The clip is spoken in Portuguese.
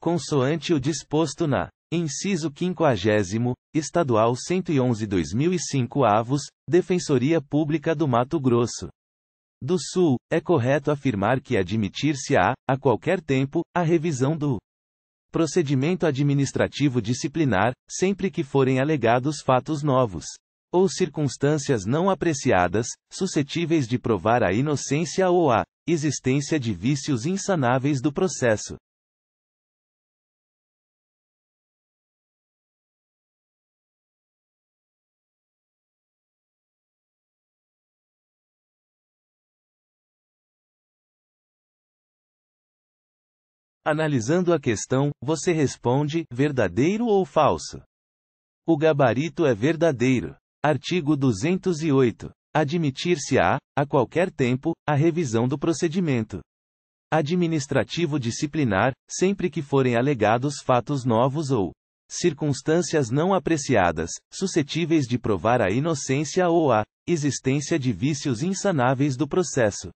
consoante o disposto na Inciso 50 Estadual 111/2005 Avos, Defensoria Pública do Mato Grosso do Sul, é correto afirmar que admitir-se a, a qualquer tempo, a revisão do procedimento administrativo disciplinar, sempre que forem alegados fatos novos ou circunstâncias não apreciadas, suscetíveis de provar a inocência ou a existência de vícios insanáveis do processo. Analisando a questão, você responde: verdadeiro ou falso? O gabarito é verdadeiro. Artigo 208. Admitir-se-á, a qualquer tempo, a revisão do procedimento administrativo disciplinar, sempre que forem alegados fatos novos ou circunstâncias não apreciadas, suscetíveis de provar a inocência ou a existência de vícios insanáveis do processo.